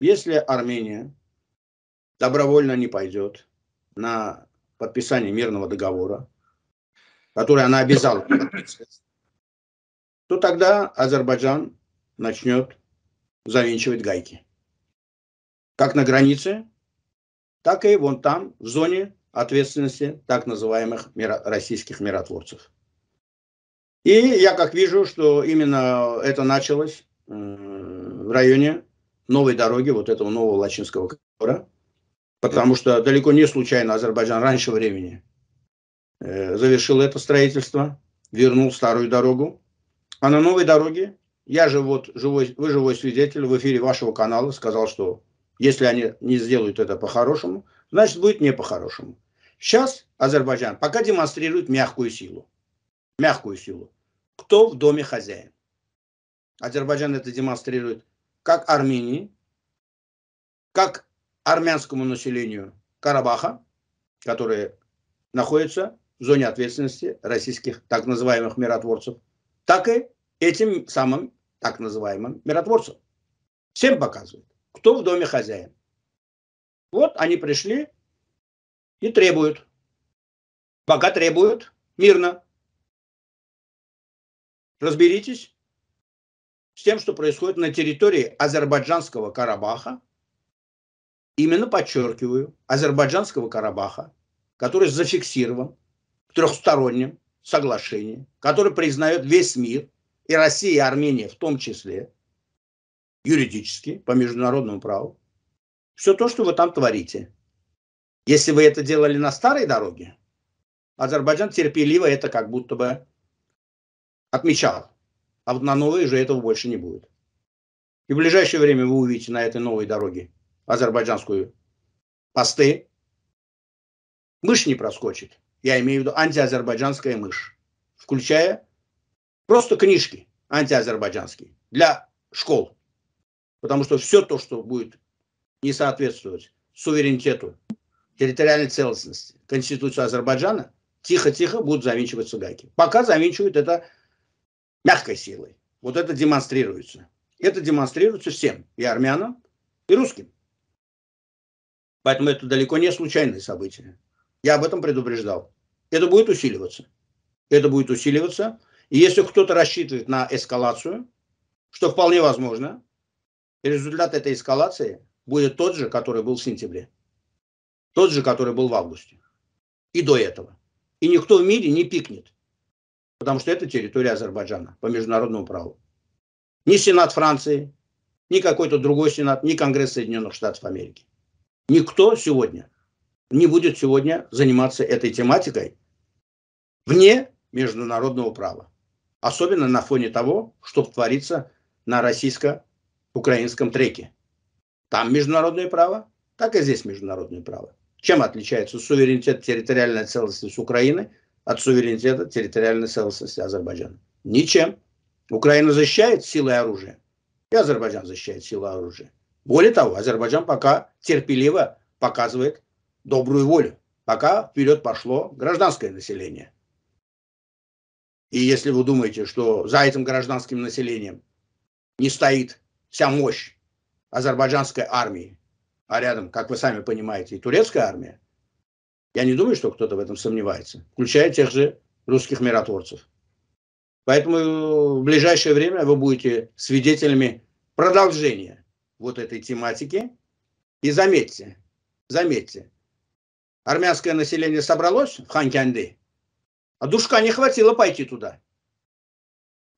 Если Армения добровольно не пойдет на подписание мирного договора, который она обязала, то тогда Азербайджан начнет завинчивать гайки. Как на границе, так и вон там, в зоне ответственности так называемых российских миротворцев. И я как вижу, что именно это началось э, в районе новой дороги, вот этого нового Лачинского коридора, потому что далеко не случайно Азербайджан раньше времени э, завершил это строительство, вернул старую дорогу. А на новой дороге, я же вот живой, вы живой свидетель, в эфире вашего канала сказал, что если они не сделают это по-хорошему, значит будет не по-хорошему. Сейчас Азербайджан пока демонстрирует мягкую силу. Мягкую силу. Кто в доме хозяин? Азербайджан это демонстрирует как Армении, как армянскому населению Карабаха, которые находятся в зоне ответственности российских так называемых миротворцев, так и этим самым так называемым миротворцам. Всем показывают, кто в доме хозяин. Вот они пришли и требуют. Пока требуют мирно. Разберитесь, с тем, что происходит на территории Азербайджанского Карабаха, именно подчеркиваю, Азербайджанского Карабаха, который зафиксирован в трехстороннем соглашении, который признает весь мир, и Россия, и Армения в том числе, юридически, по международному праву, все то, что вы там творите. Если вы это делали на старой дороге, Азербайджан терпеливо это как будто бы отмечал а на новой же этого больше не будет. И в ближайшее время вы увидите на этой новой дороге азербайджанскую посты. Мышь не проскочит. Я имею в виду антиазербайджанская мышь. Включая просто книжки антиазербайджанские для школ. Потому что все то, что будет не соответствовать суверенитету, территориальной целостности, Конституции Азербайджана, тихо-тихо будут завинчиваться гайки. Пока завинчивают это мягкой силой. Вот это демонстрируется. Это демонстрируется всем, и армянам, и русским. Поэтому это далеко не случайное событие. Я об этом предупреждал. Это будет усиливаться. Это будет усиливаться. И если кто-то рассчитывает на эскалацию, что вполне возможно, результат этой эскалации будет тот же, который был в сентябре. Тот же, который был в августе. И до этого. И никто в мире не пикнет потому что это территория Азербайджана по международному праву. Ни Сенат Франции, ни какой-то другой Сенат, ни Конгресс Соединенных Штатов Америки. Никто сегодня не будет сегодня заниматься этой тематикой вне международного права. Особенно на фоне того, что творится на российско-украинском треке. Там международное право, так и здесь международное право. Чем отличается суверенитет территориальной целостности Украины – от суверенитета территориальной целостности Азербайджана. Ничем. Украина защищает силой оружия, и Азербайджан защищает силой оружия. Более того, Азербайджан пока терпеливо показывает добрую волю, пока вперед пошло гражданское население. И если вы думаете, что за этим гражданским населением не стоит вся мощь азербайджанской армии, а рядом, как вы сами понимаете, и турецкая армия, я не думаю, что кто-то в этом сомневается, включая тех же русских миротворцев. Поэтому в ближайшее время вы будете свидетелями продолжения вот этой тематики. И заметьте, заметьте, армянское население собралось в Ханькянды, а душка не хватило пойти туда.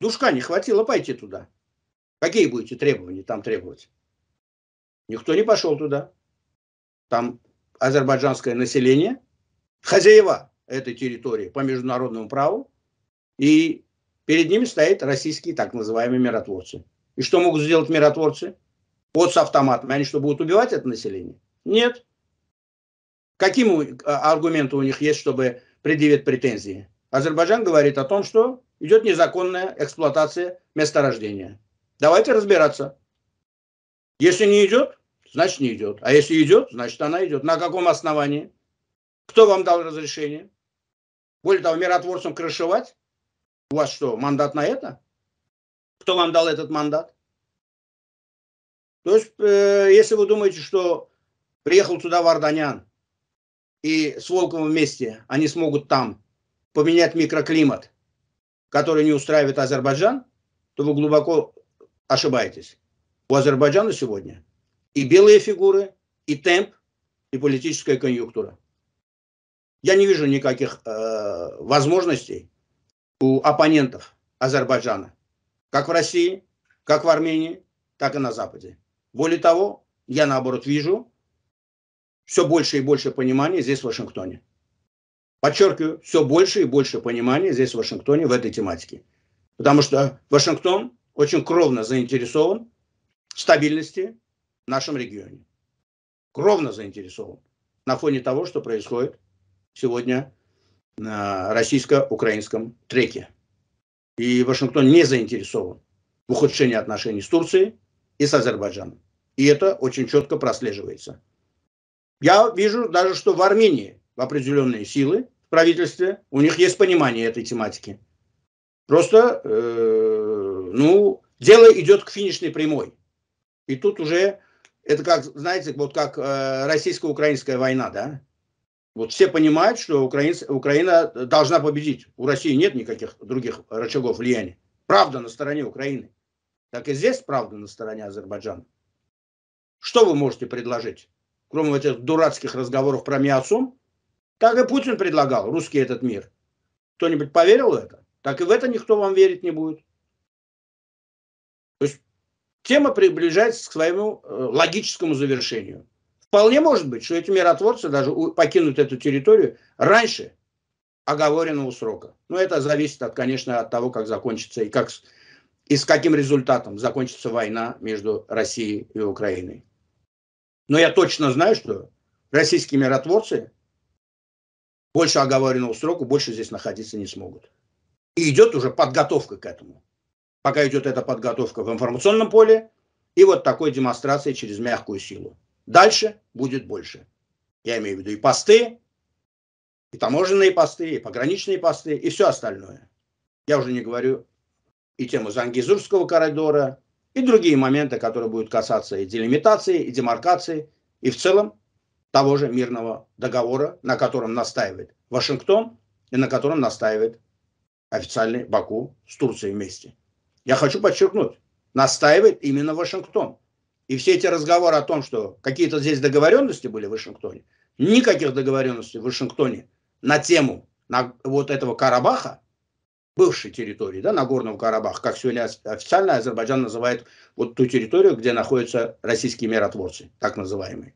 Душка не хватило пойти туда. Какие будете требования там требовать? Никто не пошел туда. Там азербайджанское население хозяева этой территории по международному праву, и перед ними стоят российские так называемые миротворцы. И что могут сделать миротворцы? Вот с автоматами. Они что, будут убивать это население? Нет. Каким а, аргументом у них есть, чтобы предъявить претензии? Азербайджан говорит о том, что идет незаконная эксплуатация месторождения. Давайте разбираться. Если не идет, значит не идет. А если идет, значит она идет. На каком основании? Кто вам дал разрешение? Более того, миротворцам крышевать? У вас что, мандат на это? Кто вам дал этот мандат? То есть, э, если вы думаете, что приехал туда Варданян и с Волковым вместе они смогут там поменять микроклимат, который не устраивает Азербайджан, то вы глубоко ошибаетесь. У Азербайджана сегодня и белые фигуры, и темп, и политическая конъюнктура. Я не вижу никаких э, возможностей у оппонентов Азербайджана, как в России, как в Армении, так и на Западе. Более того, я наоборот вижу все больше и больше понимания здесь в Вашингтоне. Подчеркиваю, все больше и больше понимания здесь в Вашингтоне в этой тематике. Потому что Вашингтон очень кровно заинтересован в стабильности в нашем регионе. Кровно заинтересован на фоне того, что происходит сегодня на российско-украинском треке. И Вашингтон не заинтересован в ухудшении отношений с Турцией и с Азербайджаном. И это очень четко прослеживается. Я вижу даже, что в Армении в определенные силы в правительстве, у них есть понимание этой тематики. Просто, э, ну, дело идет к финишной прямой. И тут уже, это как, знаете, вот как э, российско-украинская война, да? Вот все понимают, что украинцы, Украина должна победить. У России нет никаких других рычагов влияния. Правда на стороне Украины. Так и здесь правда на стороне Азербайджана. Что вы можете предложить? Кроме этих дурацких разговоров про Миасум, так и Путин предлагал русский этот мир. Кто-нибудь поверил в это? Так и в это никто вам верить не будет. То есть тема приближается к своему э, логическому завершению. Вполне может быть, что эти миротворцы даже покинут эту территорию раньше оговоренного срока. Но это зависит, от, конечно, от того, как закончится и, как, и с каким результатом закончится война между Россией и Украиной. Но я точно знаю, что российские миротворцы больше оговоренного срока больше здесь находиться не смогут. И идет уже подготовка к этому. Пока идет эта подготовка в информационном поле и вот такой демонстрации через мягкую силу. Дальше будет больше. Я имею в виду и посты, и таможенные посты, и пограничные посты, и все остальное. Я уже не говорю и тему Зангизурского коридора, и другие моменты, которые будут касаться и делимитации, и демаркации, и в целом того же мирного договора, на котором настаивает Вашингтон и на котором настаивает официальный Баку с Турцией вместе. Я хочу подчеркнуть, настаивает именно Вашингтон. И все эти разговоры о том, что какие-то здесь договоренности были в Вашингтоне, никаких договоренностей в Вашингтоне на тему на вот этого Карабаха, бывшей территории, да, Нагорного Карабаха, как сегодня официально Азербайджан называет вот ту территорию, где находятся российские миротворцы, так называемые.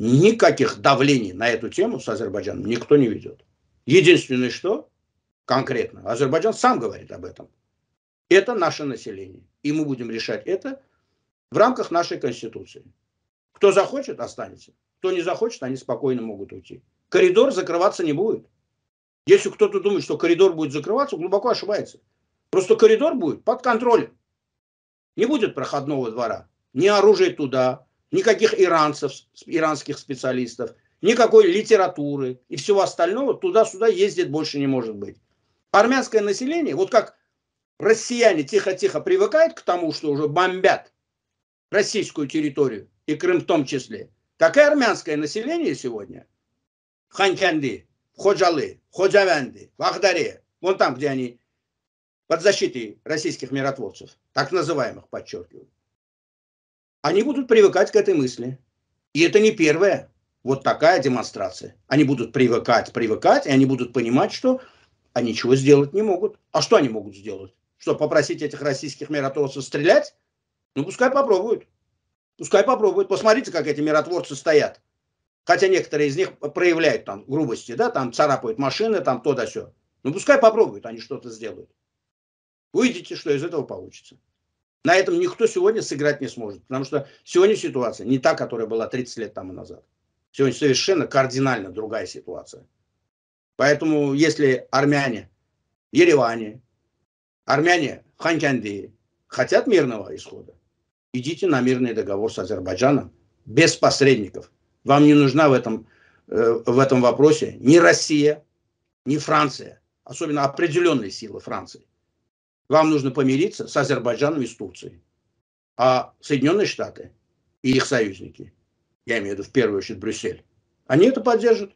Никаких давлений на эту тему с Азербайджаном никто не ведет. Единственное, что конкретно, Азербайджан сам говорит об этом. Это наше население. И мы будем решать это в рамках нашей Конституции. Кто захочет, останется. Кто не захочет, они спокойно могут уйти. Коридор закрываться не будет. Если кто-то думает, что коридор будет закрываться, глубоко ошибается. Просто коридор будет под контролем. Не будет проходного двора. Ни оружия туда, никаких иранцев, иранских специалистов, никакой литературы и всего остального туда-сюда ездить больше не может быть. Армянское население, вот как россияне тихо-тихо привыкают к тому, что уже бомбят российскую территорию, и Крым в том числе. Так армянское население сегодня. В Ханьканды, в Ходжалы, в Ходжавянды, в Ахдаре. Вон там, где они под защитой российских миротворцев, так называемых, подчеркиваю. Они будут привыкать к этой мысли. И это не первая вот такая демонстрация. Они будут привыкать, привыкать, и они будут понимать, что они ничего сделать не могут. А что они могут сделать? Что, попросить этих российских миротворцев стрелять? Ну, пускай попробуют. Пускай попробуют. Посмотрите, как эти миротворцы стоят. Хотя некоторые из них проявляют там грубости, да, там царапают машины, там то да сё. Ну, пускай попробуют, они что-то сделают. Увидите, что из этого получится. На этом никто сегодня сыграть не сможет, потому что сегодня ситуация не та, которая была 30 лет тому назад. Сегодня совершенно кардинально другая ситуация. Поэтому если армяне Ереване, армяне Ханькянды хотят мирного исхода, идите на мирный договор с Азербайджаном без посредников. Вам не нужна в этом, э, в этом вопросе ни Россия, ни Франция, особенно определенные силы Франции. Вам нужно помириться с Азербайджаном и с Турцией. А Соединенные Штаты и их союзники, я имею в виду в первую очередь Брюссель, они это поддержат.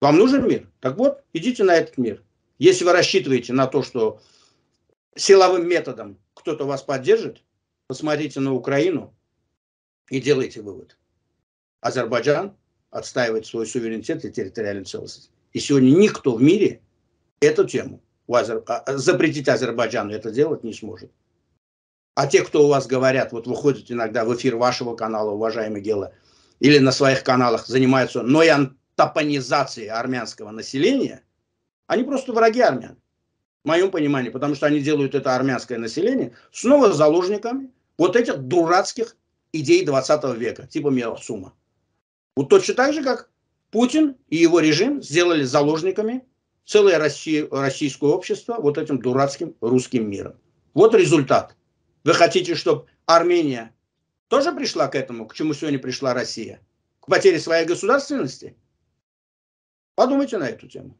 Вам нужен мир? Так вот, идите на этот мир. Если вы рассчитываете на то, что силовым методом кто-то вас поддержит, Посмотрите на Украину и делайте вывод. Азербайджан отстаивает свой суверенитет и территориальную целостность. И сегодня никто в мире эту тему Азер... А, а, запретить Азербайджану это делать не сможет. А те, кто у вас говорят, вот выходят иногда в эфир вашего канала, уважаемый Гела, или на своих каналах занимаются но и ноянтопонизацией армянского населения, они просто враги армян, в моем понимании, потому что они делают это армянское население снова заложниками, вот этих дурацких идей 20 века, типа Миосума. Вот точно так же, как Путин и его режим сделали заложниками целое Россию, российское общество вот этим дурацким русским миром. Вот результат. Вы хотите, чтобы Армения тоже пришла к этому, к чему сегодня пришла Россия? К потере своей государственности? Подумайте на эту тему.